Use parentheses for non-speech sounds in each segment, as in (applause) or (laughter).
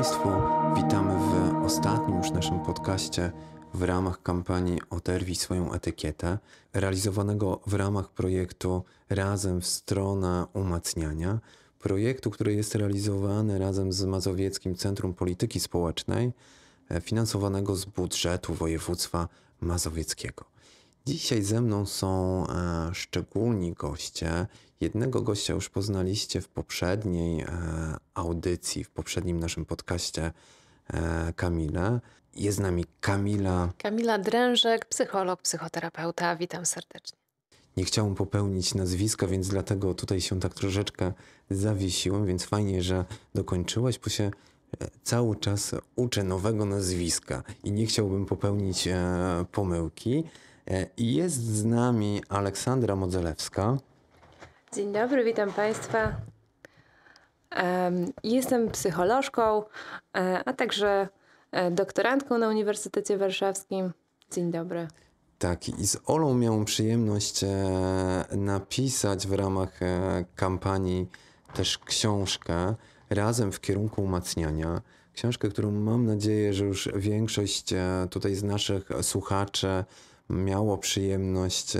Państwu. Witamy w ostatnim już naszym podcaście w ramach kampanii Oderwij swoją etykietę, realizowanego w ramach projektu Razem w stronę umacniania, projektu, który jest realizowany razem z Mazowieckim Centrum Polityki Społecznej, e, finansowanego z budżetu województwa mazowieckiego. Dzisiaj ze mną są e, szczególni goście. Jednego gościa już poznaliście w poprzedniej e, audycji, w poprzednim naszym podcaście e, Kamila. Jest z nami Kamila. Kamila Drężek, psycholog, psychoterapeuta. Witam serdecznie. Nie chciałam popełnić nazwiska, więc dlatego tutaj się tak troszeczkę zawiesiłem, więc fajnie, że dokończyłaś, bo się e, cały czas uczę nowego nazwiska i nie chciałbym popełnić pomyłki. Jest z nami Aleksandra Modzelewska. Dzień dobry, witam Państwa. Jestem psycholożką, e, a także e, doktorantką na Uniwersytecie Warszawskim. Dzień dobry. Tak, i z Olą miałem przyjemność e, napisać w ramach kampanii też książkę razem w kierunku umacniania. Książkę, którą mam nadzieję, że już większość tutaj z naszych słuchaczy miało przyjemność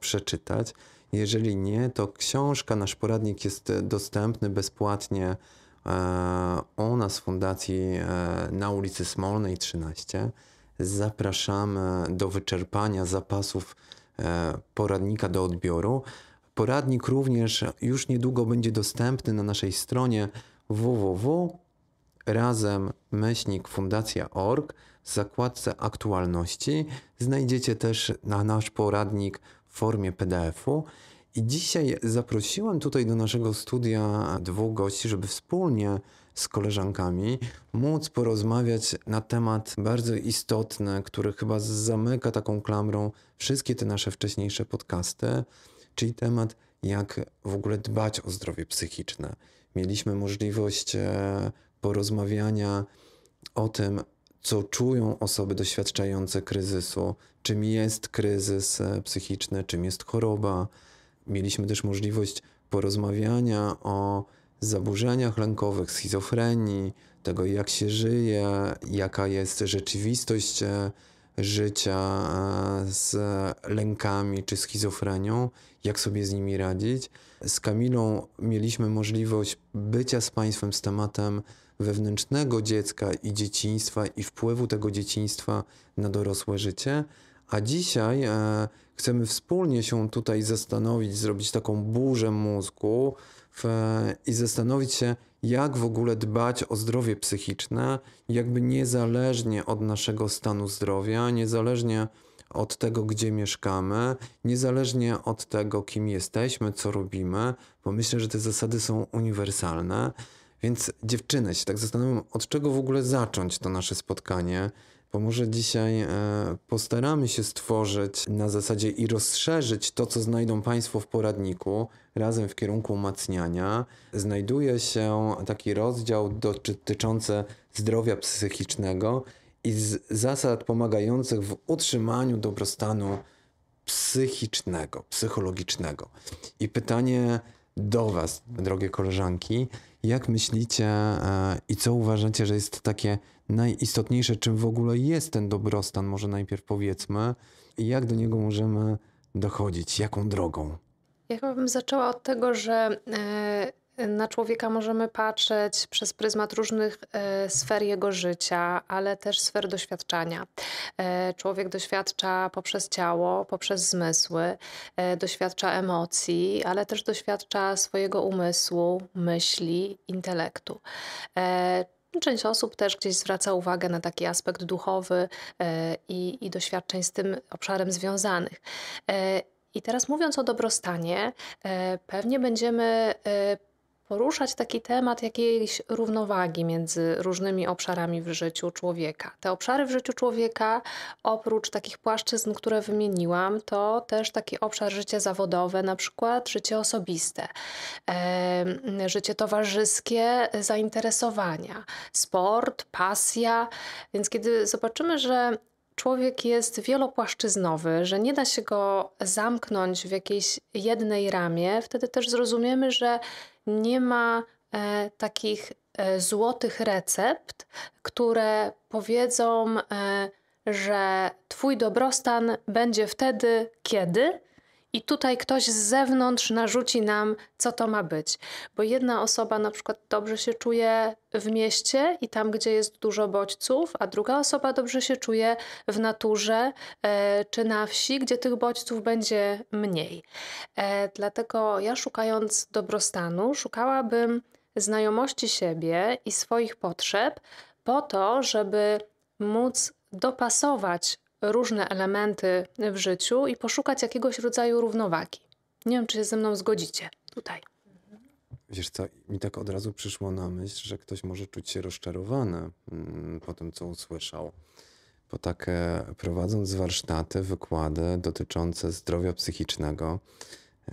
przeczytać. Jeżeli nie, to książka, nasz poradnik jest dostępny bezpłatnie e, u nas w Fundacji e, na ulicy Smolnej 13. Zapraszamy do wyczerpania zapasów e, poradnika do odbioru. Poradnik również już niedługo będzie dostępny na naszej stronie www razem fundacja.org w zakładce aktualności. Znajdziecie też na nasz poradnik formie PDF-u. I dzisiaj zaprosiłem tutaj do naszego studia dwóch gości, żeby wspólnie z koleżankami móc porozmawiać na temat bardzo istotny, który chyba zamyka taką klamrą wszystkie te nasze wcześniejsze podcasty, czyli temat, jak w ogóle dbać o zdrowie psychiczne. Mieliśmy możliwość e, porozmawiania o tym, co czują osoby doświadczające kryzysu, czym jest kryzys e, psychiczny, czym jest choroba. Mieliśmy też możliwość porozmawiania o zaburzeniach lękowych, schizofrenii, tego jak się żyje, jaka jest rzeczywistość e, życia e, z lękami czy schizofrenią, jak sobie z nimi radzić. Z Kamilą mieliśmy możliwość bycia z Państwem z tematem wewnętrznego dziecka i dzieciństwa i wpływu tego dzieciństwa na dorosłe życie. A dzisiaj e, chcemy wspólnie się tutaj zastanowić, zrobić taką burzę mózgu w, e, i zastanowić się, jak w ogóle dbać o zdrowie psychiczne, jakby niezależnie od naszego stanu zdrowia, niezależnie od tego, gdzie mieszkamy, niezależnie od tego, kim jesteśmy, co robimy, bo myślę, że te zasady są uniwersalne. Więc dziewczyny, się tak zastanawiam, od czego w ogóle zacząć to nasze spotkanie, bo może dzisiaj e, postaramy się stworzyć na zasadzie i rozszerzyć to, co znajdą Państwo w poradniku, razem w kierunku umacniania. Znajduje się taki rozdział dotyczący zdrowia psychicznego i zasad pomagających w utrzymaniu dobrostanu psychicznego, psychologicznego. I pytanie do Was, drogie koleżanki, jak myślicie e, i co uważacie, że jest takie najistotniejsze, czym w ogóle jest ten dobrostan? Może najpierw powiedzmy, jak do niego możemy dochodzić, jaką drogą? Ja chyba bym zaczęła od tego, że e, na człowieka możemy patrzeć przez pryzmat różnych e, sfer jego życia, ale też sfer doświadczania. E, człowiek doświadcza poprzez ciało, poprzez zmysły, e, doświadcza emocji, ale też doświadcza swojego umysłu, myśli, intelektu. Część osób też gdzieś zwraca uwagę na taki aspekt duchowy i, i doświadczeń z tym obszarem związanych. I teraz mówiąc o dobrostanie, pewnie będziemy poruszać taki temat jakiejś równowagi między różnymi obszarami w życiu człowieka. Te obszary w życiu człowieka, oprócz takich płaszczyzn, które wymieniłam, to też taki obszar życie zawodowe, na przykład życie osobiste, e, życie towarzyskie, zainteresowania, sport, pasja. Więc kiedy zobaczymy, że człowiek jest wielopłaszczyznowy, że nie da się go zamknąć w jakiejś jednej ramie, wtedy też zrozumiemy, że nie ma e, takich e, złotych recept, które powiedzą, e, że Twój dobrostan będzie wtedy, kiedy i tutaj ktoś z zewnątrz narzuci nam, co to ma być. Bo jedna osoba na przykład dobrze się czuje w mieście i tam, gdzie jest dużo bodźców, a druga osoba dobrze się czuje w naturze e, czy na wsi, gdzie tych bodźców będzie mniej. E, dlatego ja szukając dobrostanu, szukałabym znajomości siebie i swoich potrzeb po to, żeby móc dopasować różne elementy w życiu i poszukać jakiegoś rodzaju równowagi. Nie wiem, czy się ze mną zgodzicie tutaj. Wiesz co, mi tak od razu przyszło na myśl, że ktoś może czuć się rozczarowany mm, po tym, co usłyszał. Bo tak e, prowadząc warsztaty, wykłady dotyczące zdrowia psychicznego,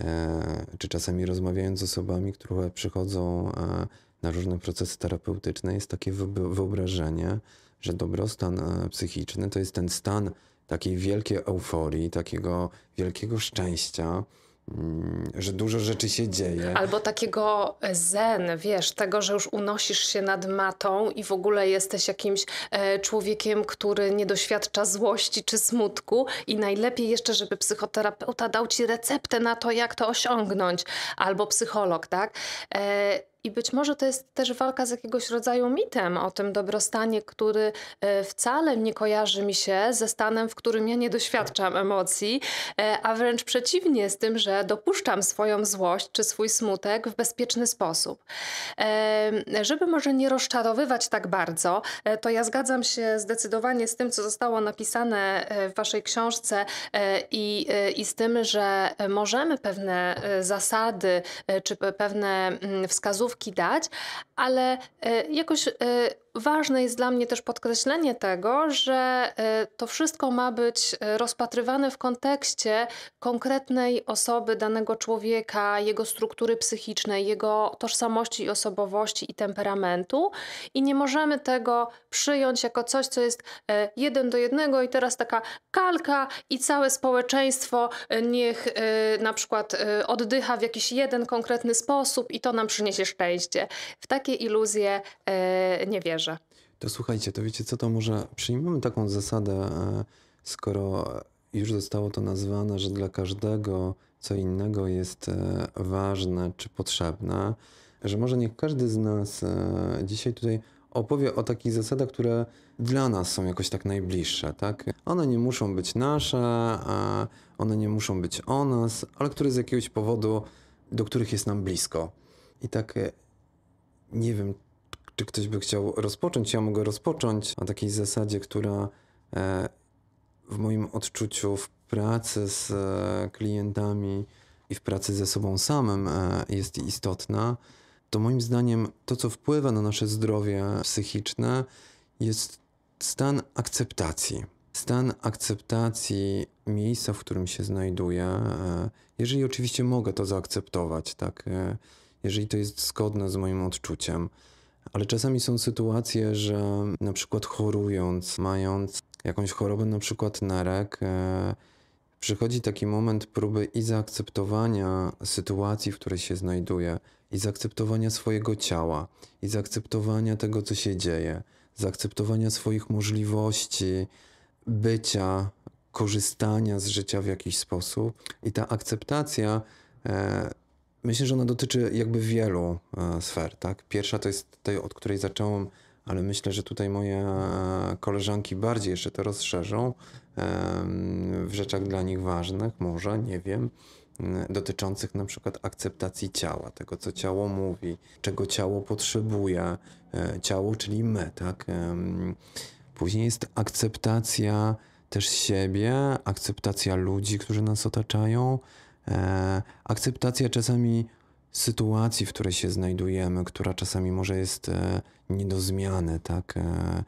e, czy czasami rozmawiając z osobami, które przychodzą e, na różne procesy terapeutyczne, jest takie wyobrażenie, że dobrostan e, psychiczny to jest ten stan takiej wielkiej euforii, takiego wielkiego szczęścia, mm, że dużo rzeczy się dzieje. Albo takiego e, zen, wiesz, tego, że już unosisz się nad matą i w ogóle jesteś jakimś e, człowiekiem, który nie doświadcza złości czy smutku i najlepiej jeszcze, żeby psychoterapeuta dał ci receptę na to, jak to osiągnąć, albo psycholog, tak? E, i być może to jest też walka z jakiegoś rodzaju mitem o tym dobrostanie, który e, wcale nie kojarzy mi się ze stanem, w którym ja nie doświadczam emocji, e, a wręcz przeciwnie z tym, że dopuszczam swoją złość czy swój smutek w bezpieczny sposób. E, żeby może nie rozczarowywać tak bardzo, to ja zgadzam się zdecydowanie z tym, co zostało napisane w waszej książce i, i z tym, że możemy pewne zasady czy pewne mm, wskazówki, wskazówki dać, ale e, jakoś e, ważne jest dla mnie też podkreślenie tego, że e, to wszystko ma być e, rozpatrywane w kontekście konkretnej osoby danego człowieka, jego struktury psychicznej, jego tożsamości i osobowości i temperamentu. I nie możemy tego przyjąć jako coś, co jest e, jeden do jednego i teraz taka kalka i całe społeczeństwo niech na przykład oddycha w jakiś jeden konkretny sposób i to nam przyniesie szczęście. W takie iluzje nie wierzę. To słuchajcie, to wiecie co, to może przyjmiemy taką zasadę, e, skoro już zostało to nazwane, że dla każdego co innego jest e, ważne czy potrzebne, że może niech każdy z nas e, dzisiaj tutaj opowie o takich zasadach, które dla nas są jakoś tak najbliższe, tak? One nie muszą być nasze, one nie muszą być o nas, ale które z jakiegoś powodu, do których jest nam blisko. I tak nie wiem, czy ktoś by chciał rozpocząć, ja mogę rozpocząć na takiej zasadzie, która e, w moim odczuciu w pracy z e, klientami i w pracy ze sobą samym e, jest istotna, to moim zdaniem to, co wpływa na nasze zdrowie psychiczne, jest stan akceptacji. Stan akceptacji miejsca, w którym się znajduję, jeżeli oczywiście mogę to zaakceptować, tak, jeżeli to jest zgodne z moim odczuciem. Ale czasami są sytuacje, że na przykład chorując, mając jakąś chorobę, na przykład nerek, przychodzi taki moment próby i zaakceptowania sytuacji, w której się znajduje, i zaakceptowania swojego ciała, i zaakceptowania tego, co się dzieje, zaakceptowania swoich możliwości bycia, korzystania z życia w jakiś sposób. I ta akceptacja e, Myślę, że ona dotyczy jakby wielu e, sfer, tak? Pierwsza to jest tej, od której zacząłem, ale myślę, że tutaj moje e, koleżanki bardziej jeszcze to rozszerzą w rzeczach dla nich ważnych, może, nie wiem, dotyczących na przykład akceptacji ciała, tego co ciało mówi, czego ciało potrzebuje, e, ciało, czyli my, tak? Później jest akceptacja też siebie, akceptacja ludzi, którzy nas otaczają, E, akceptacja czasami sytuacji, w której się znajdujemy, która czasami może jest e, nie do zmiany, tak? E,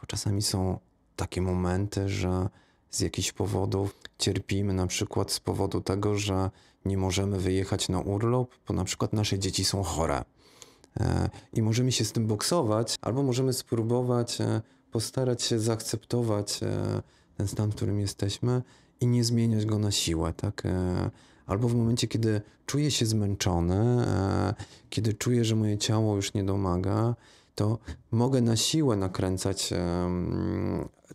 bo czasami są takie momenty, że z jakichś powodów cierpimy, na przykład z powodu tego, że nie możemy wyjechać na urlop, bo na przykład nasze dzieci są chore. I możemy się z tym boksować, albo możemy spróbować postarać się zaakceptować ten stan, w którym jesteśmy i nie zmieniać go na siłę, tak? albo w momencie, kiedy czuję się zmęczony, e, kiedy czuję, że moje ciało już nie domaga, to mogę na siłę nakręcać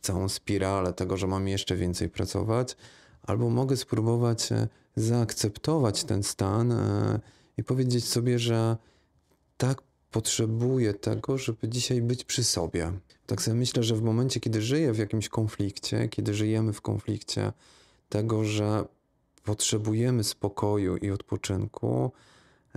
całą spiralę tego, że mam jeszcze więcej pracować, albo mogę spróbować e, zaakceptować ten stan e, i powiedzieć sobie, że tak potrzebuję tego, żeby dzisiaj być przy sobie. Tak sobie myślę, że w momencie, kiedy żyję w jakimś konflikcie, kiedy żyjemy w konflikcie tego, że potrzebujemy spokoju i odpoczynku,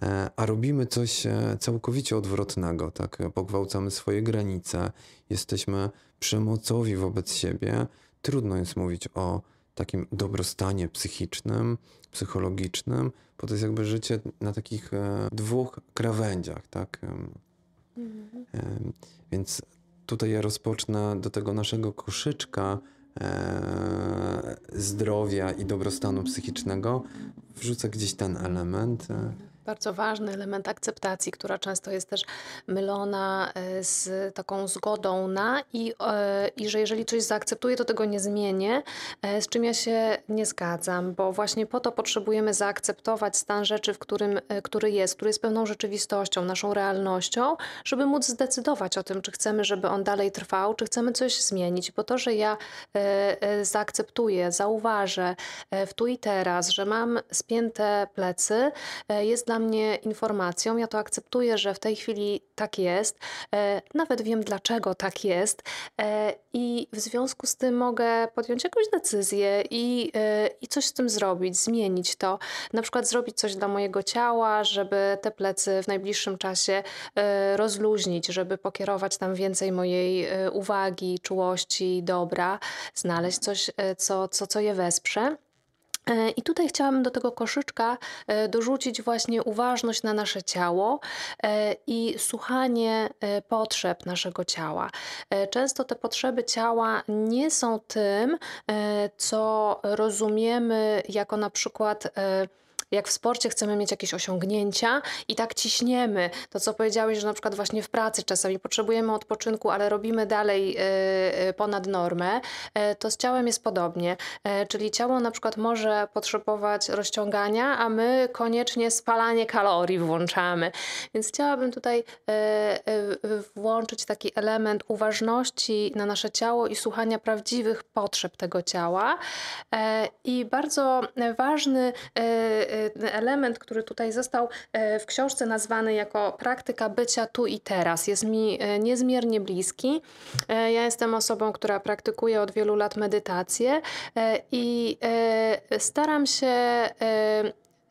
e, a robimy coś e, całkowicie odwrotnego, tak? Pogwałcamy swoje granice, jesteśmy przemocowi wobec siebie. Trudno jest mówić o takim dobrostanie psychicznym, psychologicznym, bo to jest jakby życie na takich e, dwóch krawędziach, tak? Mhm. Więc tutaj ja rozpocznę do tego naszego koszyczka E, zdrowia i dobrostanu psychicznego wrzuca gdzieś ten element. E, bardzo ważny element akceptacji, która często jest też mylona e, z taką zgodą na i, e, i że jeżeli coś zaakceptuję, to tego nie zmienię, e, z czym ja się nie zgadzam, bo właśnie po to potrzebujemy zaakceptować stan rzeczy, w którym, który jest, który jest pewną rzeczywistością, naszą realnością, żeby móc zdecydować o tym, czy chcemy, żeby on dalej trwał, czy chcemy coś zmienić. Bo to, że ja zaakceptuję, zauważę w tu i teraz, że mam spięte plecy, jest dla mnie informacją. Ja to akceptuję, że w tej chwili tak jest. E, nawet wiem, dlaczego tak jest. E, I w związku z tym mogę podjąć jakąś decyzję i, e, i coś z tym zrobić, zmienić to. Na przykład zrobić coś dla mojego ciała, żeby te plecy w najbliższym czasie rozluźnić, żeby pokierować tam więcej mojej uwagi, czułości, dobra, znaleźć coś, co, co, co je wesprze. E, I tutaj chciałabym do tego koszyczka e, dorzucić właśnie uważność na nasze ciało e, i słuchanie potrzeb naszego ciała. Często te potrzeby ciała nie są tym, co rozumiemy jako na przykład jak w sporcie chcemy mieć jakieś osiągnięcia i tak ciśniemy. To, co powiedziałeś, że na przykład właśnie w pracy czasami potrzebujemy odpoczynku, ale robimy dalej e, e, ponad normę, e, to z ciałem jest podobnie. Czyli ciało na przykład może potrzebować rozciągania, a my koniecznie spalanie kalorii włączamy. Więc chciałabym tutaj włączyć taki element uważności na nasze ciało i słuchania prawdziwych potrzeb tego ciała. I bardzo ważny Y, element, który tutaj został y, w książce nazwany jako praktyka bycia tu i teraz, jest mi y, niezmiernie bliski. Ja jestem osobą, która praktykuje od wielu lat medytację i staram się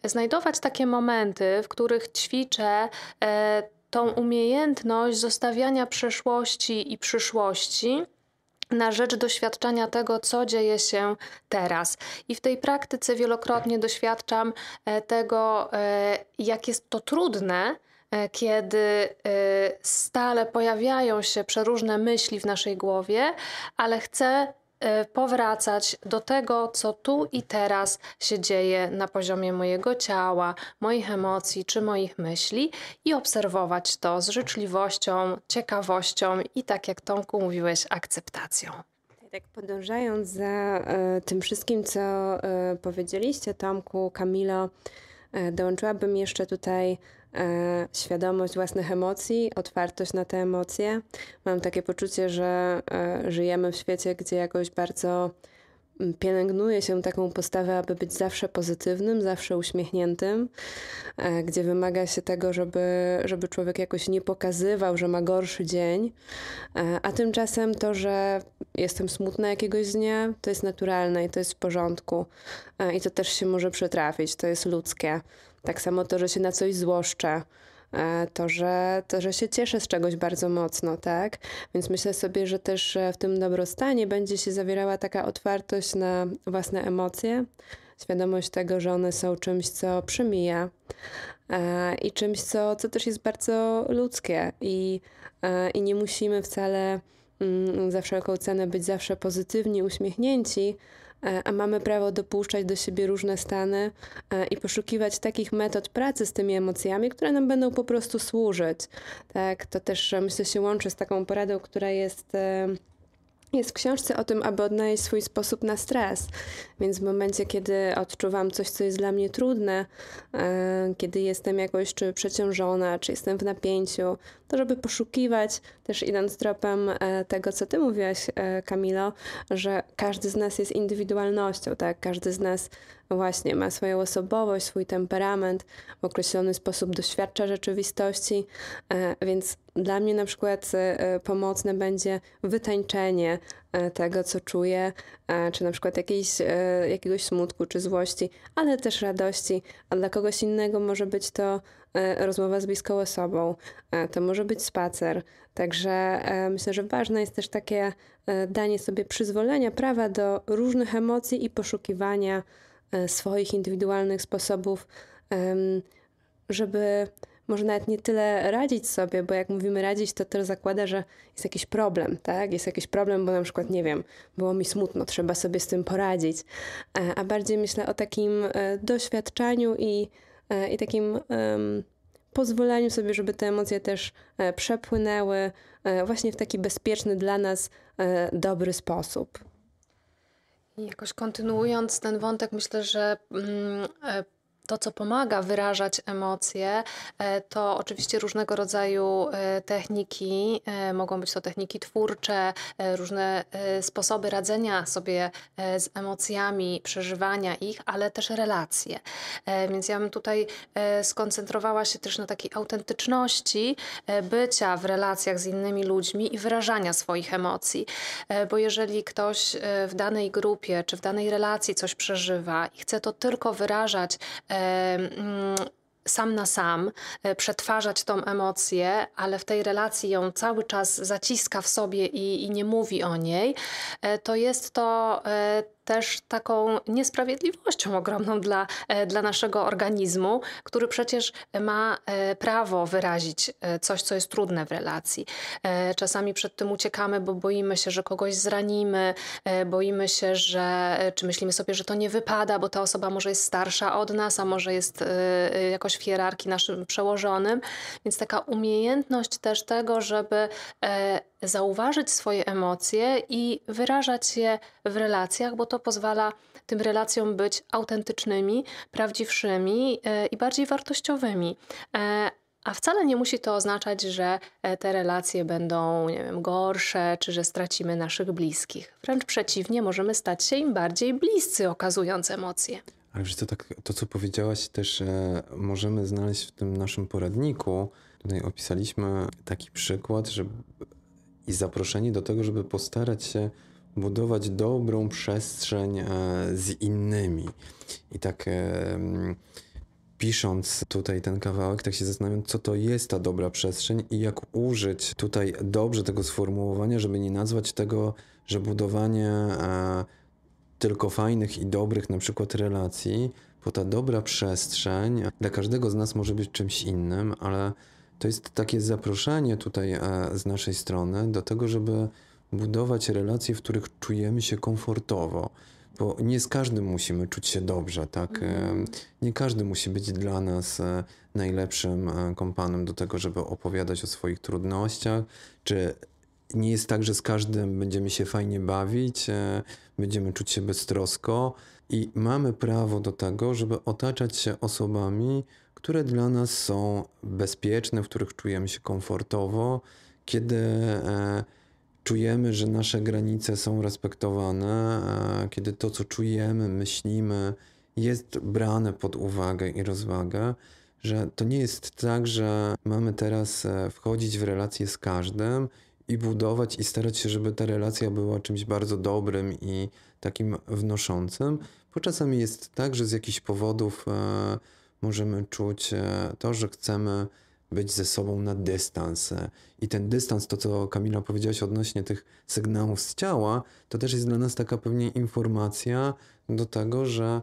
znajdować takie momenty, w których ćwiczę tą umiejętność zostawiania przeszłości i przyszłości na rzecz doświadczania tego, co dzieje się teraz. I w tej praktyce wielokrotnie doświadczam e, tego, e, jak jest to trudne, e, kiedy stale pojawiają się przeróżne myśli w naszej głowie, ale chcę Y, powracać do tego, co tu i teraz się dzieje na poziomie mojego ciała, moich emocji czy moich myśli i obserwować to z życzliwością, ciekawością i tak jak Tomku mówiłeś, akceptacją. Tak podążając za e, tym wszystkim, co e, powiedzieliście Tomku, Kamilo, e, dołączyłabym jeszcze tutaj E, świadomość własnych emocji, otwartość na te emocje. Mam takie poczucie, że e, żyjemy w świecie, gdzie jakoś bardzo mm, pielęgnuje się taką postawę, aby być zawsze pozytywnym, zawsze uśmiechniętym, e, gdzie wymaga się tego, żeby, żeby człowiek jakoś nie pokazywał, że ma gorszy dzień, a tymczasem to, że jestem smutna jakiegoś dnia, to jest naturalne i to jest w porządku i to też się może przytrafić, to jest ludzkie. Tak samo to, że się na coś złoszczę, e, to że, to, że się cieszę z czegoś bardzo mocno, tak? Więc myślę sobie, że też e, w tym dobrostanie będzie się zawierała taka otwartość na własne emocje, świadomość tego, że one są czymś, co przemija e, i czymś, co, co też jest bardzo ludzkie i, i nie musimy wcale mm, za wszelką cenę być zawsze pozytywni, uśmiechnięci, E, a mamy prawo dopuszczać do siebie różne stany e, i poszukiwać takich metod pracy z tymi emocjami, które nam będą po prostu służyć. Tak, to też e, myślę się łączy z taką poradą, która jest jest w książce o tym, aby odnaleźć swój sposób na stres. Więc w momencie, kiedy odczuwam coś, co jest dla mnie trudne, e, kiedy jestem jakoś czy przeciążona, czy jestem w napięciu, to żeby poszukiwać, też idąc tropem e, tego, co ty mówiłaś, e, Kamilo, że każdy z nas jest indywidualnością, tak? Każdy z nas właśnie ma swoją osobowość, swój temperament, w określony sposób doświadcza rzeczywistości, e, więc dla mnie na przykład e, pomocne będzie wytańczenie e, tego, co czuję, czy na przykład jakiejś, jakiegoś smutku czy złości, ale też radości, a dla kogoś innego może być to rozmowa z bliską osobą, to może być spacer. Także myślę, że ważne jest też takie danie sobie przyzwolenia, prawa do różnych emocji i poszukiwania E, swoich indywidualnych sposobów, żeby może nawet nie tyle radzić sobie, bo jak mówimy radzić, to to zakłada, że jest jakiś problem, tak? Jest jakiś problem, bo na przykład, nie wiem, było mi smutno, trzeba sobie z tym poradzić. E, a bardziej myślę o takim e, doświadczaniu i, i takim um, pozwoleniu sobie, żeby te emocje też przepłynęły właśnie w taki bezpieczny dla nas, dobry sposób. Jakoś kontynuując ten wątek, myślę, że mm, e, to, co pomaga wyrażać emocje, e, to oczywiście różnego rodzaju e, techniki. E, mogą być to techniki twórcze, różne sposoby radzenia sobie z emocjami, przeżywania ich, ale też relacje. Więc ja bym tutaj skoncentrowała się też na takiej autentyczności bycia w relacjach z innymi ludźmi i wyrażania swoich emocji. Bo jeżeli ktoś w danej grupie czy w danej relacji coś przeżywa i chce to tylko wyrażać, Mm, sam na sam, e, przetwarzać tą emocję, ale w tej relacji ją cały czas zaciska w sobie i, i nie mówi o niej, e, to jest to e, też taką niesprawiedliwością ogromną dla, e, dla naszego organizmu, który przecież ma e, prawo wyrazić e, coś, co jest trudne w relacji. Czasami przed tym uciekamy, bo boimy się, że kogoś zranimy, boimy się, że czy myślimy sobie, że to nie wypada, bo ta osoba może jest starsza od nas, a może jest jakoś w hierarchii naszym przełożonym. Więc taka umiejętność też tego, żeby zauważyć swoje emocje i wyrażać je w relacjach, bo to pozwala tym relacjom być autentycznymi, prawdziwszymi e, i bardziej wartościowymi. E, a wcale nie musi to oznaczać, że e, te relacje będą nie wiem, gorsze, czy że stracimy naszych bliskich. Wręcz przeciwnie, możemy stać się im bardziej bliscy, okazując emocje. Ale wiesz, to, tak, to co powiedziałaś, też e, możemy znaleźć w tym naszym poradniku. Tutaj opisaliśmy taki przykład, że i zaproszeni do tego, żeby postarać się budować dobrą przestrzeń e, z innymi. I tak e, mm, pisząc tutaj ten kawałek, tak się zastanawiam, co to jest ta dobra przestrzeń i jak użyć tutaj dobrze tego sformułowania, żeby nie nazwać tego, że budowanie e, tylko fajnych i dobrych na przykład relacji, bo ta dobra przestrzeń dla każdego z nas może być czymś innym, ale to jest takie zaproszenie tutaj e, z naszej strony do tego, żeby budować relacje, w których czujemy się komfortowo. Bo nie z każdym musimy czuć się dobrze, tak? E, mhm. Nie każdy musi być dla nas e, najlepszym kompanem do tego, żeby opowiadać o swoich trudnościach, czy nie jest tak, że z każdym będziemy się fajnie bawić, będziemy czuć się beztrosko i mamy prawo do tego, żeby otaczać się osobami, które dla nas są bezpieczne, w których czujemy się komfortowo, kiedy e, czujemy, że nasze granice są respektowane, e, kiedy to, co czujemy, myślimy, jest brane pod uwagę i rozwagę, że to nie jest tak, że mamy teraz e, wchodzić w relacje z każdym i budować i starać się, żeby ta relacja była czymś bardzo dobrym i takim wnoszącym, bo czasami jest tak, że z jakichś powodów możemy czuć e, to, że chcemy być ze sobą na dystans. E, I ten dystans, to co Kamila powiedziałaś odnośnie tych sygnałów z ciała, to też jest dla nas taka pewnie informacja do tego, że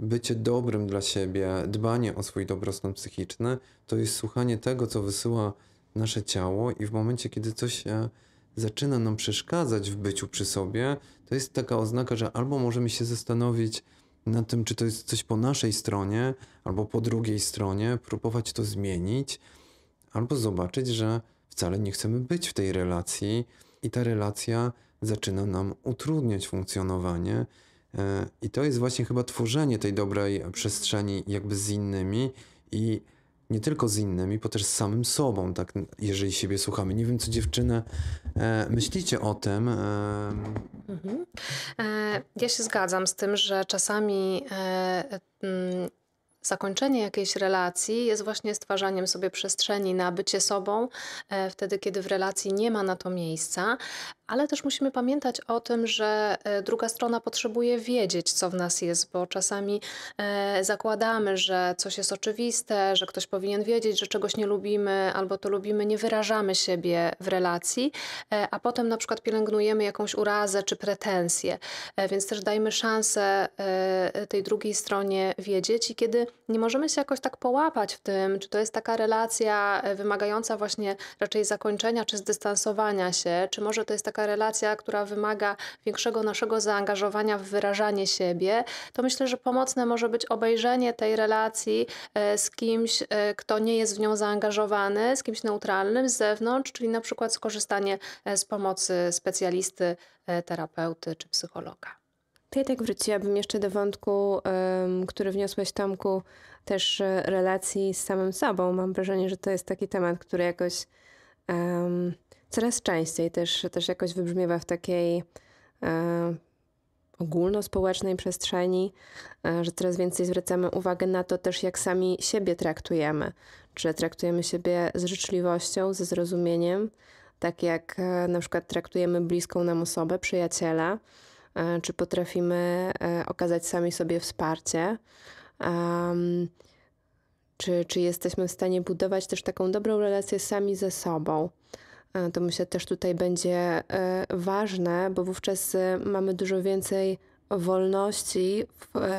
bycie dobrym dla siebie, dbanie o swój dobrostan psychiczny, to jest słuchanie tego, co wysyła nasze ciało i w momencie, kiedy coś e, zaczyna nam przeszkadzać w byciu przy sobie, to jest taka oznaka, że albo możemy się zastanowić, na tym, czy to jest coś po naszej stronie, albo po drugiej stronie, próbować to zmienić, albo zobaczyć, że wcale nie chcemy być w tej relacji i ta relacja zaczyna nam utrudniać funkcjonowanie. E, I to jest właśnie chyba tworzenie tej dobrej przestrzeni, jakby z innymi i nie tylko z innymi, bo też z samym sobą, tak, jeżeli siebie słuchamy. Nie wiem, co dziewczyny e, myślicie o tym. E... Mhm. E, ja się zgadzam z tym, że czasami e, m, zakończenie jakiejś relacji jest właśnie stwarzaniem sobie przestrzeni na bycie sobą, e, wtedy, kiedy w relacji nie ma na to miejsca. Ale też musimy pamiętać o tym, że e, druga strona potrzebuje wiedzieć, co w nas jest, bo czasami e, zakładamy, że coś jest oczywiste, że ktoś powinien wiedzieć, że czegoś nie lubimy albo to lubimy, nie wyrażamy siebie w relacji, e, a potem na przykład pielęgnujemy jakąś urazę czy pretensję. Więc też dajmy szansę tej drugiej stronie wiedzieć i kiedy nie możemy się jakoś tak połapać w tym, czy to jest taka relacja wymagająca właśnie raczej zakończenia czy zdystansowania się, czy może to jest taka taka relacja, która wymaga większego naszego zaangażowania w wyrażanie siebie, to myślę, że pomocne może być obejrzenie tej relacji e, z kimś, e, kto nie jest w nią zaangażowany, z kimś neutralnym z zewnątrz, czyli na przykład skorzystanie e, z pomocy specjalisty, terapeuty czy psychologa. To ja tak wróciłabym jeszcze do wątku, który wniosłeś Tomku, też relacji z samym sobą. Mam wrażenie, że to jest taki temat, który jakoś um, coraz częściej też, też jakoś wybrzmiewa w takiej e, ogólnospołecznej przestrzeni, e, że coraz więcej zwracamy uwagę na to też, jak sami siebie traktujemy. Czy traktujemy siebie z życzliwością, ze zrozumieniem, tak jak e, na przykład traktujemy bliską nam osobę, przyjaciela, e, czy potrafimy e, okazać sami sobie wsparcie. czy, czy jesteśmy w stanie budować też taką dobrą relację sami ze sobą. E, to myślę też tutaj będzie e, ważne, bo wówczas e, mamy dużo więcej wolności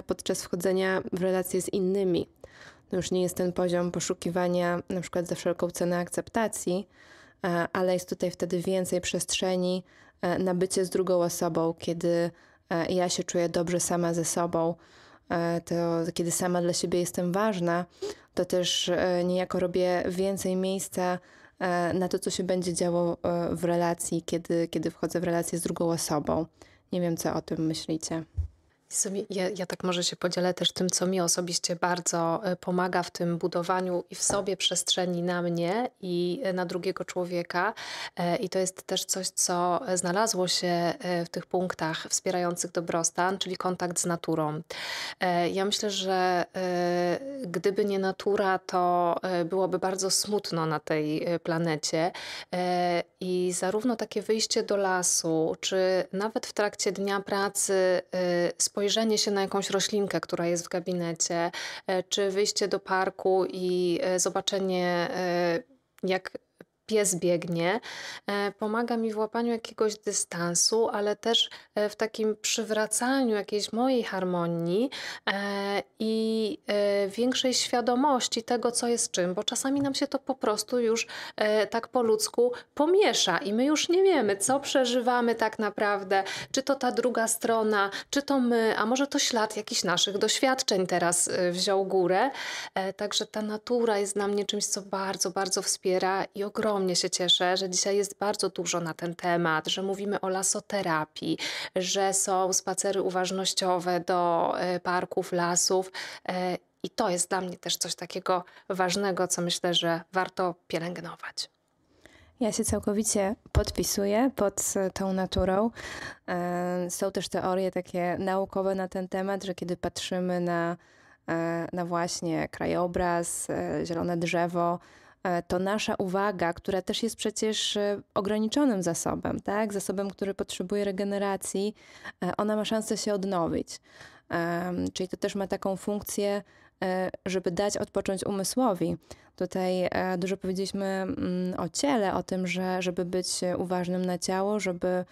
podczas wchodzenia w relacje z innymi. To już nie jest ten poziom poszukiwania na przykład za wszelką cenę akceptacji, ale jest tutaj wtedy więcej przestrzeni na bycie z drugą osobą, kiedy ja się czuję dobrze sama ze sobą, to kiedy sama dla siebie jestem ważna, to też niejako robię więcej miejsca E, na to, co się będzie działo e, w relacji, kiedy, kiedy wchodzę w relację z drugą osobą. Nie wiem, co o tym myślicie. Ja, ja, tak może się podzielę też tym, co mi osobiście bardzo e, pomaga w tym budowaniu i w sobie przestrzeni na mnie i e, na drugiego człowieka. E, I to jest też coś, co znalazło się w tych punktach wspierających dobrostan, czyli kontakt z naturą. Ja myślę, że gdyby nie natura, to byłoby bardzo smutno na tej planecie. I zarówno takie wyjście do lasu, czy nawet w trakcie dnia pracy spojrzenie się na jakąś roślinkę, która jest w gabinecie, e, czy wyjście do parku i e, zobaczenie, e, jak pies biegnie, e, pomaga mi w łapaniu jakiegoś dystansu, ale też e, w takim przywracaniu jakiejś mojej harmonii e, i większej świadomości tego, co jest czym, bo czasami nam się to po prostu już tak po ludzku pomiesza i my już nie wiemy, co przeżywamy tak naprawdę, czy to ta druga strona, czy to my, a może to ślad jakichś naszych doświadczeń teraz wziął górę. Także ta natura jest dla mnie czymś, co bardzo, bardzo wspiera i ogromnie ogromnie się cieszę, że dzisiaj jest bardzo dużo na ten temat, że mówimy o lasoterapii, że są spacery uważnościowe do e, parków, lasów. E, I to jest dla mnie też coś takiego ważnego, co myślę, że warto pielęgnować. Ja się całkowicie podpisuję pod e, tą naturą. Są też teorie takie naukowe na ten temat, że kiedy patrzymy na, na właśnie krajobraz, zielone drzewo, E, to nasza uwaga, która też jest przecież e, ograniczonym zasobem, tak? zasobem, który potrzebuje regeneracji, e, ona ma szansę się odnowić. Czyli to też ma taką funkcję, żeby dać odpocząć umysłowi. Tutaj dużo powiedzieliśmy mm, o ciele, o tym, że żeby być uważnym na ciało, żeby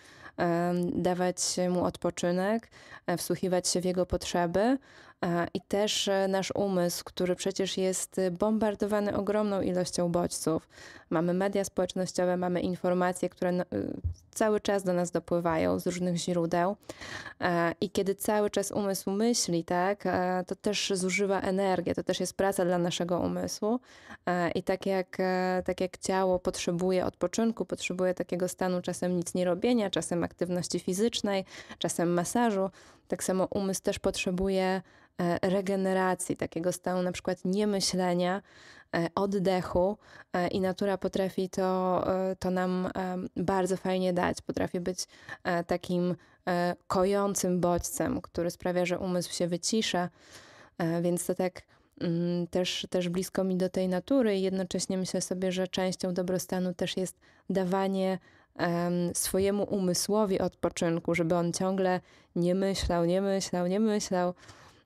dawać mu odpoczynek, wsłuchiwać się w jego potrzeby, E, I też e, nasz umysł, który przecież jest e, bombardowany ogromną ilością bodźców. Mamy media społecznościowe, mamy informacje, które no, cały czas do nas dopływają z różnych źródeł. I kiedy cały czas umysł myśli, tak, to też zużywa energię, to też jest praca dla naszego umysłu. I tak jak, tak jak ciało potrzebuje odpoczynku, potrzebuje takiego stanu czasem nic nie robienia, czasem aktywności fizycznej, czasem masażu, tak samo umysł też potrzebuje E, regeneracji, takiego stanu na przykład niemyślenia, e, oddechu e, i natura potrafi to, to nam bardzo fajnie dać. Potrafi być takim kojącym bodźcem, który sprawia, że umysł się wycisza, więc to tak mm, też, też blisko mi do tej natury i jednocześnie myślę sobie, że częścią dobrostanu też jest dawanie swojemu umysłowi odpoczynku, żeby on ciągle nie myślał, nie myślał, nie myślał,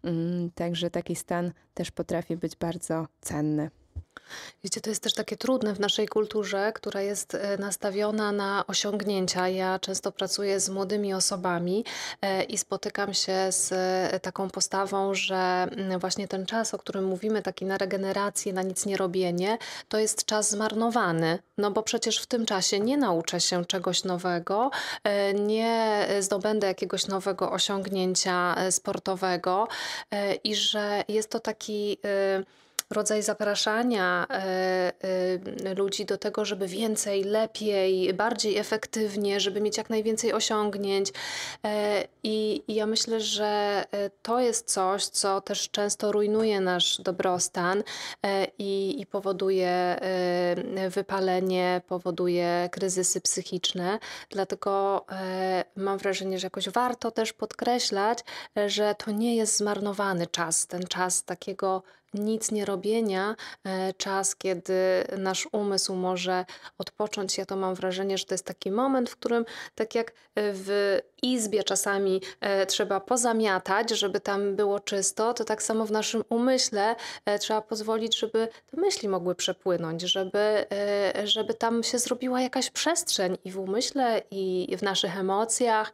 Mm, także taki stan też potrafi być bardzo cenny. Wiecie, to jest też takie trudne w naszej kulturze, która jest e, nastawiona na osiągnięcia. Ja często pracuję z młodymi osobami e, i spotykam się z e, taką postawą, że właśnie ten czas, o którym mówimy, taki na regenerację, na nic nie robienie, to jest czas zmarnowany. No bo przecież w tym czasie nie nauczę się czegoś nowego, nie zdobędę jakiegoś nowego osiągnięcia sportowego i że jest to taki rodzaj zapraszania e, e, ludzi do tego, żeby więcej, lepiej, bardziej efektywnie, żeby mieć jak najwięcej osiągnięć. E, I ja myślę, że to jest coś, co też często rujnuje nasz dobrostan i, powoduje wypalenie, powoduje kryzysy psychiczne. Dlatego mam wrażenie, że jakoś warto też podkreślać, że to nie jest zmarnowany czas, ten czas takiego nic nie robienia, e, czas, kiedy nasz umysł może odpocząć. Ja to mam wrażenie, że to jest taki moment, w którym tak jak e, w izbie czasami e, trzeba pozamiatać, żeby tam było czysto, to tak samo w naszym umyśle trzeba pozwolić, żeby te myśli mogły przepłynąć, żeby, żeby tam się zrobiła jakaś przestrzeń i w umyśle, i w naszych emocjach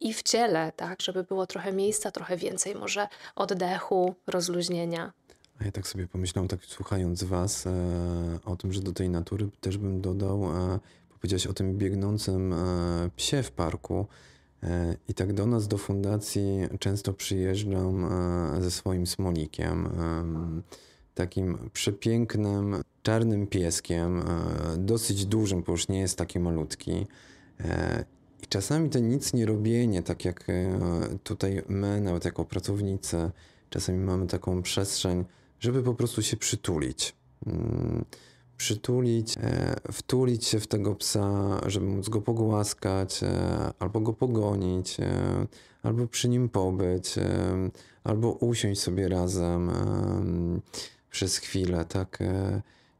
i w ciele, tak, żeby było trochę miejsca, trochę więcej może oddechu, rozluźnienia. A ja tak sobie pomyślałam, tak słuchając was, e, o tym, że do tej natury też bym dodał, e, powiedziałaś o tym biegnącym e, psie w parku. E, I tak do nas, do fundacji, często przyjeżdżam e, ze swoim smolikiem, e, takim przepięknym, czarnym pieskiem, e, dosyć dużym, bo już nie jest taki malutki. I czasami to nic nie robienie, tak jak e, tutaj my, nawet jako pracownicy, czasami mamy taką przestrzeń, żeby po prostu się przytulić. Mm, przytulić, e, wtulić się w tego psa, żeby móc go pogłaskać, e, albo go pogonić, albo przy nim pobyć, albo usiąść sobie razem przez chwilę, tak?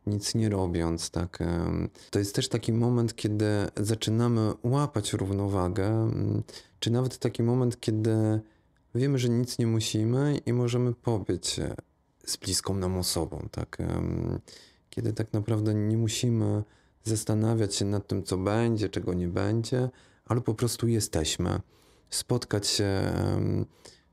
nic nie robiąc. Tak? To jest też taki moment, kiedy zaczynamy łapać równowagę, czy nawet taki moment, kiedy wiemy, że nic nie musimy i możemy pobyć e, z bliską nam osobą. Tak? Kiedy tak naprawdę nie musimy zastanawiać się nad tym, co będzie, czego nie będzie, ale po prostu jesteśmy. Spotkać się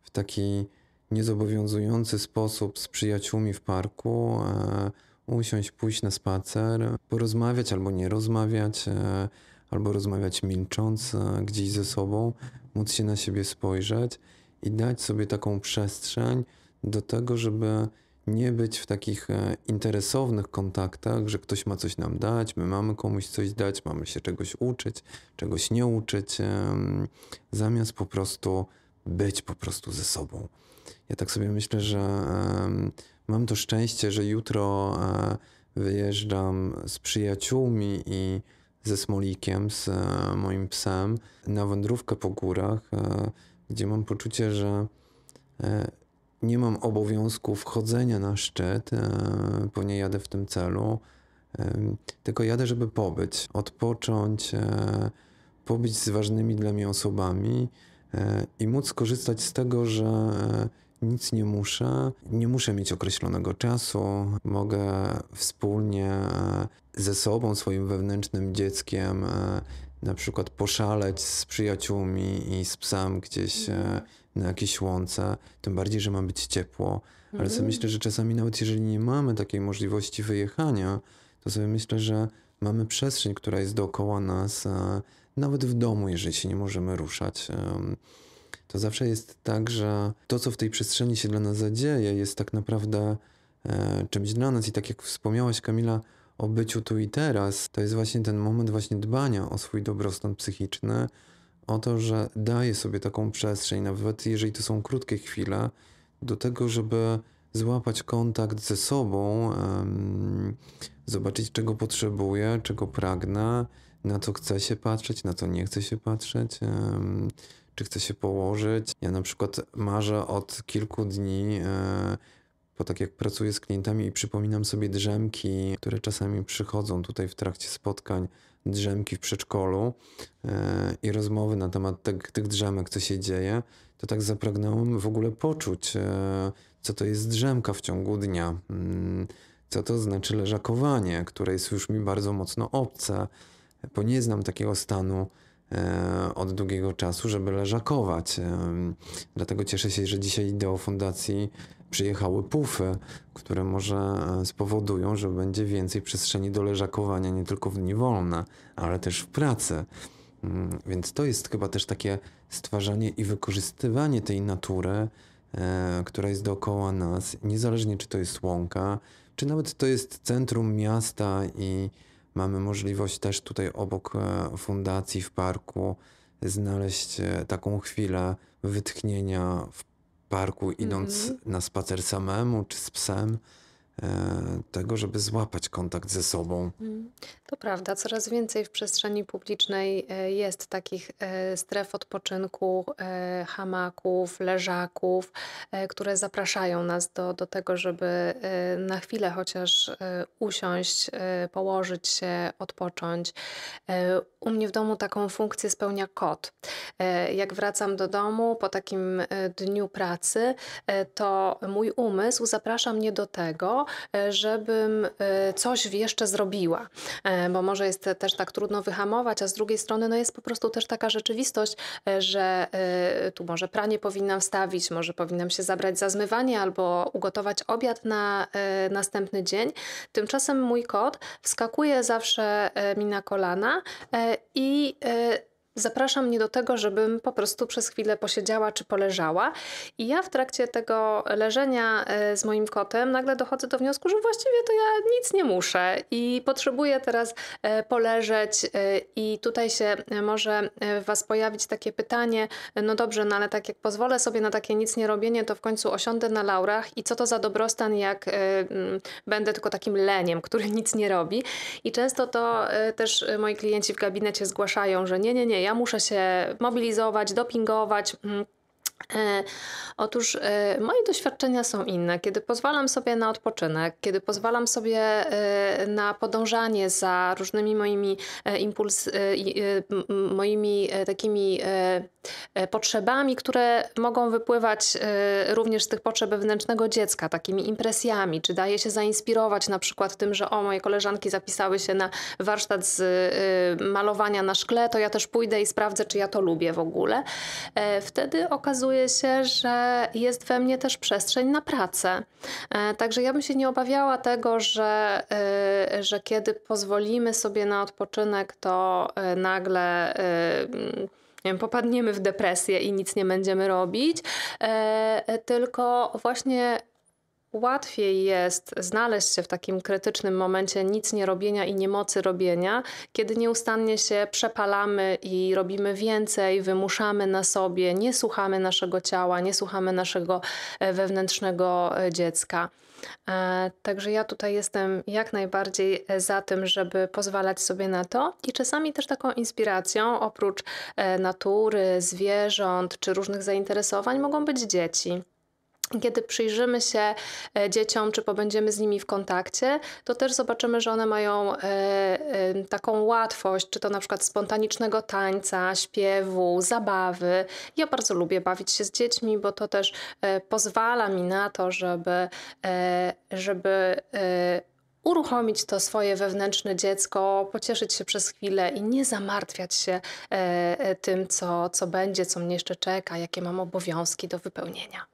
w taki niezobowiązujący sposób z przyjaciółmi w parku e, usiąść, pójść na spacer, porozmawiać albo nie rozmawiać, e, albo rozmawiać milcząc e, gdzieś ze sobą, móc się na siebie spojrzeć i dać sobie taką przestrzeń do tego, żeby nie być w takich e, interesownych kontaktach, że ktoś ma coś nam dać, my mamy komuś coś dać, mamy się czegoś uczyć, czegoś nie uczyć, zamiast po prostu być po prostu ze sobą ja tak sobie myślę, że mam to szczęście, że jutro e, wyjeżdżam z przyjaciółmi i ze Smolikiem, z e, moim psem, na wędrówkę po górach, e, gdzie mam poczucie, że nie mam obowiązków wchodzenia na szczyt, bo nie jadę w tym celu, tylko jadę, żeby pobyć, odpocząć, pobyć z ważnymi dla mnie osobami i móc skorzystać z tego, że nic nie muszę, nie muszę mieć określonego czasu, mogę wspólnie e, ze sobą, swoim wewnętrznym dzieckiem, e, na przykład poszaleć z przyjaciółmi i z psem gdzieś e, na jakieś łące, tym bardziej, że ma być ciepło. Ale sobie mhm. myślę, że czasami nawet jeżeli nie mamy takiej możliwości wyjechania, to sobie myślę, że mamy przestrzeń, która jest dookoła nas, nawet w domu, jeżeli się nie możemy ruszać to zawsze jest tak, że to, co w tej przestrzeni się dla nas zadzieje, jest tak naprawdę e, czymś dla nas. I tak jak wspomniałaś, Kamila, o byciu tu i teraz, to jest właśnie ten moment właśnie dbania o swój dobrostan psychiczny, o to, że daje sobie taką przestrzeń, nawet jeżeli to są krótkie chwile, do tego, żeby złapać kontakt ze sobą, um, zobaczyć, czego potrzebuję, czego pragnę, na co chcę się patrzeć, na co nie chcę się patrzeć, um, czy chce się położyć. Ja na przykład marzę od kilku dni, bo e, tak jak pracuję z klientami i przypominam sobie drzemki, które czasami przychodzą tutaj w trakcie spotkań, drzemki w przedszkolu e, i rozmowy na temat tych drzemek, co się dzieje, to tak zapragnąłem w ogóle poczuć, e, co to jest drzemka w ciągu dnia. Mm, co to znaczy leżakowanie, które jest już mi bardzo mocno obce, bo nie znam takiego stanu E, od długiego czasu, żeby leżakować. E, dlatego cieszę się, że dzisiaj do fundacji przyjechały pufy, które może e, spowodują, że będzie więcej przestrzeni do leżakowania nie tylko w dni wolne, ale też w pracy. Mm, więc to jest chyba też takie stwarzanie i wykorzystywanie tej natury, która jest dookoła nas, niezależnie czy to jest łąka, czy nawet to jest centrum miasta i Mamy możliwość też tutaj obok e, fundacji w parku znaleźć e, taką chwilę wytchnienia w parku, idąc mm -hmm. na spacer samemu czy z psem. E, tego, żeby złapać kontakt ze sobą. Mm. To prawda, coraz więcej w przestrzeni publicznej e, jest takich e, stref odpoczynku, hamaków, leżaków, które zapraszają nas do, do tego, żeby na chwilę chociaż usiąść, położyć się, odpocząć. U mnie w domu taką funkcję spełnia kot. Jak wracam do domu po takim dniu pracy, to mój umysł zaprasza mnie do tego, E, żebym e, coś jeszcze zrobiła, e, bo może jest też tak trudno wyhamować, a z drugiej strony no jest po prostu też taka rzeczywistość, że tu może pranie powinnam wstawić, może powinnam się zabrać za zmywanie albo ugotować obiad na następny dzień. Tymczasem mój kot wskakuje zawsze mi na kolana i zaprasza mnie do tego, żebym po prostu przez chwilę posiedziała czy poleżała. I ja w trakcie tego leżenia e, z moim kotem nagle dochodzę do wniosku, że właściwie to ja nic nie muszę i potrzebuję teraz e, poleżeć. E, I tutaj się może w Was pojawić takie pytanie: no dobrze, no ale tak jak pozwolę sobie na takie nic nie robienie, to w końcu osiądę na laurach i co to za dobrostan, jak będę tylko takim leniem, który (laughs) nic nie robi. I często to też moi klienci w gabinecie zgłaszają, że nie, nie, nie ja muszę się mobilizować, dopingować. Mm, E, otóż e, moje doświadczenia są inne. Kiedy pozwalam sobie na odpoczynek, kiedy pozwalam sobie e, na podążanie za różnymi moimi impuls, moimi takimi potrzebami, które mogą wypływać również z tych potrzeb wewnętrznego dziecka, takimi impresjami, czy daje się zainspirować na przykład tym, że o moje koleżanki zapisały się na warsztat z malowania na szkle, to ja też pójdę i sprawdzę, czy ja to lubię w ogóle. Wtedy okazuje okazuje się, że jest we mnie też przestrzeń na pracę. E, także ja bym się nie obawiała tego, że, e, że kiedy pozwolimy sobie na odpoczynek, to e, nagle wiem, popadniemy w depresję i nic nie będziemy robić, tylko właśnie łatwiej jest znaleźć się w takim krytycznym momencie nic nie robienia i niemocy robienia, kiedy nieustannie się przepalamy i robimy więcej, wymuszamy na sobie, nie słuchamy naszego ciała, nie słuchamy naszego e, wewnętrznego e, dziecka. E, także ja tutaj jestem jak najbardziej za tym, żeby pozwalać sobie na to i czasami też taką inspiracją oprócz natury, zwierząt czy różnych zainteresowań mogą być dzieci. Kiedy przyjrzymy się e, dzieciom, czy pobędziemy z nimi w kontakcie, to też zobaczymy, że one mają e, e, taką łatwość, czy to na przykład spontanicznego tańca, śpiewu, zabawy. Ja bardzo lubię bawić się z dziećmi, bo to też pozwala mi na to, żeby, żeby uruchomić to swoje wewnętrzne dziecko, pocieszyć się przez chwilę i nie zamartwiać się tym, co, co będzie, co mnie jeszcze czeka, jakie mam obowiązki do wypełnienia.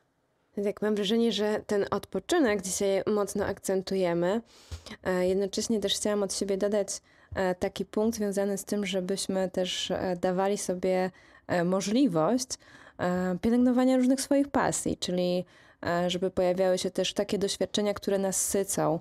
Tak, mam wrażenie, że ten odpoczynek dzisiaj mocno akcentujemy. E, jednocześnie też chciałam od siebie dodać e, taki punkt związany z tym, żebyśmy też e, dawali sobie możliwość pielęgnowania różnych swoich pasji, czyli żeby pojawiały się też takie doświadczenia, które nas sycą,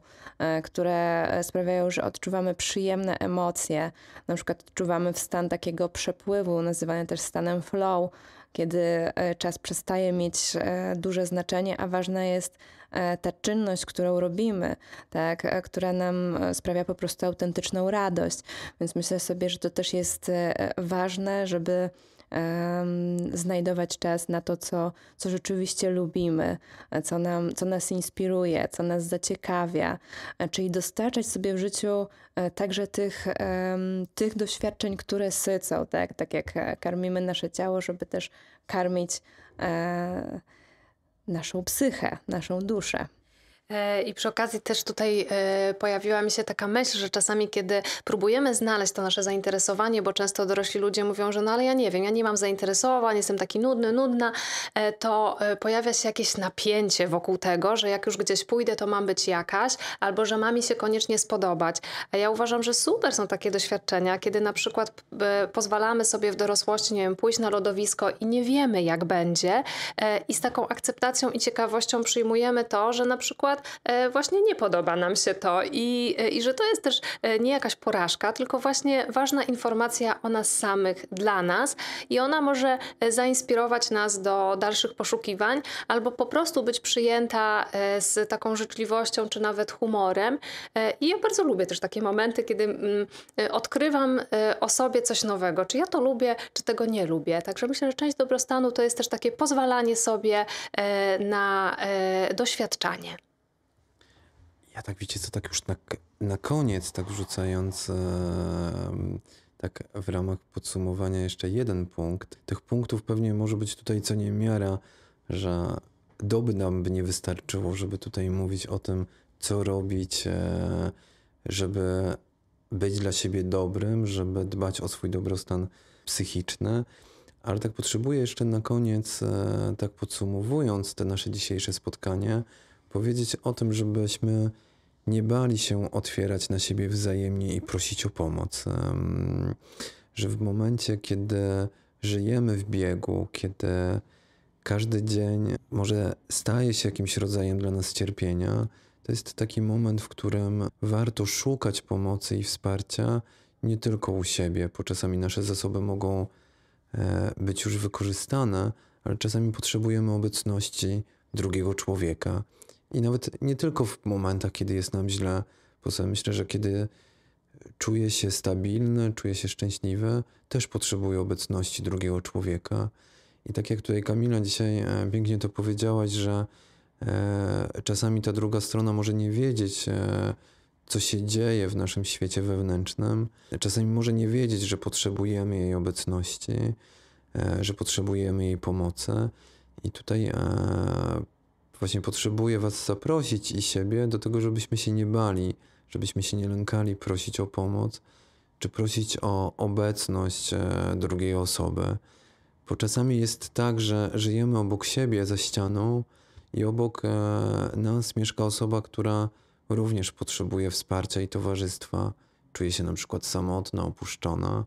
które sprawiają, że odczuwamy przyjemne emocje. Na przykład odczuwamy w stan takiego przepływu, nazywany też stanem flow, kiedy e, czas przestaje mieć e, duże znaczenie, a ważna jest e, ta czynność, którą robimy, tak, która nam sprawia po prostu autentyczną radość. Więc myślę sobie, że to też jest ważne, żeby um, znajdować czas na to, co, co rzeczywiście lubimy, co, nam, co nas inspiruje, co nas zaciekawia, e, czyli dostarczać sobie w życiu e, także tych, um, tych doświadczeń, które sycą, tak? tak jak e, karmimy nasze ciało, żeby też karmić naszą psychę, naszą duszę. E, I przy okazji też tutaj e, pojawiła mi się taka myśl, że czasami, kiedy próbujemy znaleźć to nasze zainteresowanie, bo często dorośli ludzie mówią, że no ale ja nie wiem, ja nie mam zainteresowań, jestem taki nudny, nudna, e, to pojawia się jakieś napięcie wokół tego, że jak już gdzieś pójdę, to mam być jakaś, albo że ma mi się koniecznie spodobać. A ja uważam, że super są takie doświadczenia, kiedy na przykład pozwalamy sobie w dorosłości, nie wiem, pójść na lodowisko i nie wiemy, jak będzie, i z taką akceptacją i ciekawością przyjmujemy to, że na przykład przykład e, właśnie nie podoba nam się to i, e, i że to jest też e, nie jakaś porażka, tylko właśnie ważna informacja o nas samych dla nas i ona może zainspirować nas do dalszych poszukiwań albo po prostu być przyjęta z taką życzliwością czy nawet humorem. I ja bardzo lubię też takie momenty, kiedy mm, odkrywam o sobie coś nowego, czy ja to lubię, czy tego nie lubię. Także myślę, że część dobrostanu to jest też takie pozwalanie sobie na doświadczanie. Ja tak wiecie co, tak już na, na koniec, tak rzucając e, tak w ramach podsumowania jeszcze jeden punkt. Tych punktów pewnie może być tutaj co nie miara, że doby nam by nie wystarczyło, żeby tutaj mówić o tym, co robić, e, żeby być dla siebie dobrym, żeby dbać o swój dobrostan psychiczny. Ale tak potrzebuję jeszcze na koniec, e, tak podsumowując te nasze dzisiejsze spotkanie, powiedzieć o tym, żebyśmy nie bali się otwierać na siebie wzajemnie i prosić o pomoc. Że w momencie, kiedy żyjemy w biegu, kiedy każdy dzień może staje się jakimś rodzajem dla nas cierpienia, to jest taki moment, w którym warto szukać pomocy i wsparcia nie tylko u siebie, bo czasami nasze zasoby mogą e, być już wykorzystane, ale czasami potrzebujemy obecności drugiego człowieka. I nawet nie tylko w momentach, kiedy jest nam źle. Poza myślę, że kiedy czuję się stabilny, czuję się szczęśliwy, też potrzebuję obecności drugiego człowieka. I tak jak tutaj Kamila dzisiaj e, pięknie to powiedziałaś, że e, czasami ta druga strona może nie wiedzieć, e, co się dzieje w naszym świecie wewnętrznym. Czasami może nie wiedzieć, że potrzebujemy jej obecności, że potrzebujemy jej pomocy. I tutaj właśnie potrzebuję Was zaprosić i siebie do tego, żebyśmy się nie bali, żebyśmy się nie lękali prosić o pomoc, czy prosić o obecność e, drugiej osoby. Bo czasami jest tak, że żyjemy obok siebie za ścianą i obok e, nas mieszka osoba, która również potrzebuje wsparcia i towarzystwa. Czuje się na przykład samotna, opuszczona.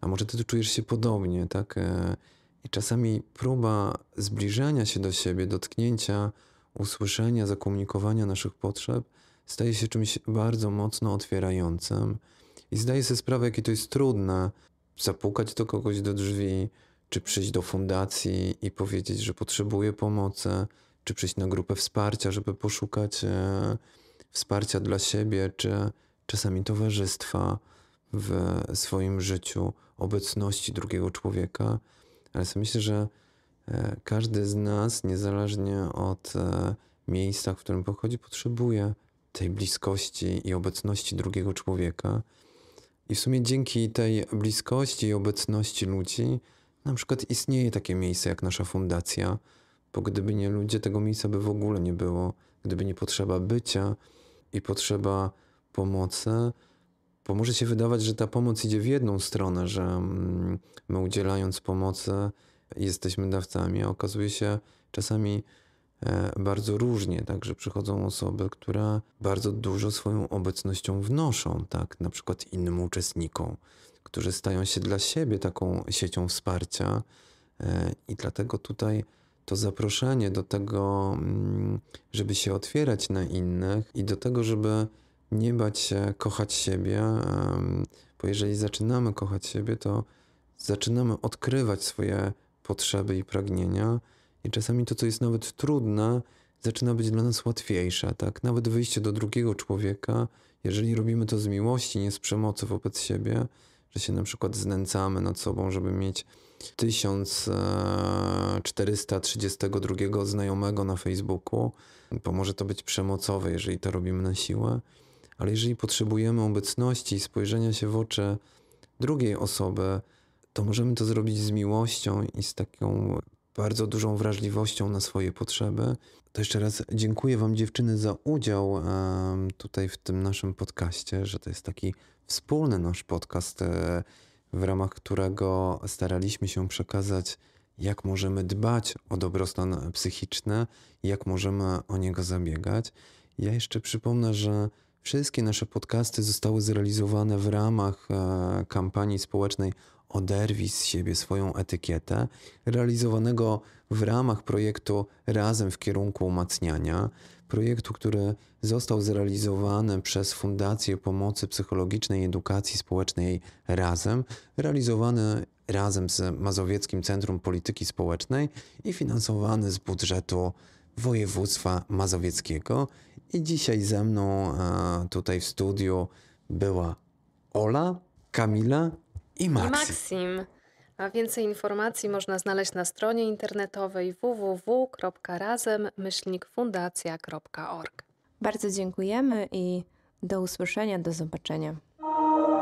A może ty czujesz się podobnie, tak? E, i czasami próba zbliżenia się do siebie, dotknięcia, usłyszenia, zakomunikowania naszych potrzeb staje się czymś bardzo mocno otwierającym. I zdaję sobie sprawę, jakie to jest trudne zapukać do kogoś do drzwi, czy przyjść do fundacji i powiedzieć, że potrzebuje pomocy, czy przyjść na grupę wsparcia, żeby poszukać e, wsparcia dla siebie, czy czasami towarzystwa w swoim życiu, obecności drugiego człowieka ale sobie myślę, że e, każdy z nas, niezależnie od e, miejsca, w którym pochodzi, potrzebuje tej bliskości i obecności drugiego człowieka. I w sumie dzięki tej bliskości i obecności ludzi, na przykład istnieje takie miejsce jak nasza fundacja, bo gdyby nie ludzie, tego miejsca by w ogóle nie było. Gdyby nie potrzeba bycia i potrzeba pomocy, bo może się wydawać, że ta pomoc idzie w jedną stronę, że mm, my udzielając pomocy jesteśmy dawcami, a okazuje się czasami e, bardzo różnie, także przychodzą osoby, które bardzo dużo swoją obecnością wnoszą, tak, na przykład innym uczestnikom, którzy stają się dla siebie taką siecią wsparcia e, i dlatego tutaj to zaproszenie do tego, mm, żeby się otwierać na innych i do tego, żeby nie bać się kochać siebie, bo jeżeli zaczynamy kochać siebie, to zaczynamy odkrywać swoje potrzeby i pragnienia, i czasami to, co jest nawet trudne, zaczyna być dla nas łatwiejsze, tak? Nawet wyjście do drugiego człowieka, jeżeli robimy to z miłości, nie z przemocy wobec siebie, że się na przykład znęcamy nad sobą, żeby mieć 1432 e, znajomego na Facebooku, bo może to być przemocowe, jeżeli to robimy na siłę ale jeżeli potrzebujemy obecności spojrzenia się w oczy drugiej osoby, to możemy to zrobić z miłością i z taką bardzo dużą wrażliwością na swoje potrzeby. To jeszcze raz dziękuję Wam, dziewczyny, za udział tutaj w tym naszym podcaście, że to jest taki wspólny nasz podcast, e, w ramach którego staraliśmy się przekazać, jak możemy dbać o dobrostan psychiczny, jak możemy o niego zabiegać. Ja jeszcze przypomnę, że Wszystkie nasze podcasty zostały zrealizowane w ramach e, kampanii społecznej Oderwij z siebie swoją etykietę, realizowanego w ramach projektu Razem w kierunku umacniania, projektu, który został zrealizowany przez Fundację Pomocy Psychologicznej i Edukacji Społecznej Razem, realizowany razem z Mazowieckim Centrum Polityki Społecznej i finansowany z budżetu województwa mazowieckiego. I dzisiaj ze mną e, tutaj w studiu była Ola, Kamila i Maxim. I A więcej informacji można znaleźć na stronie internetowej www.razem-fundacja.org. Bardzo dziękujemy i do usłyszenia, do zobaczenia.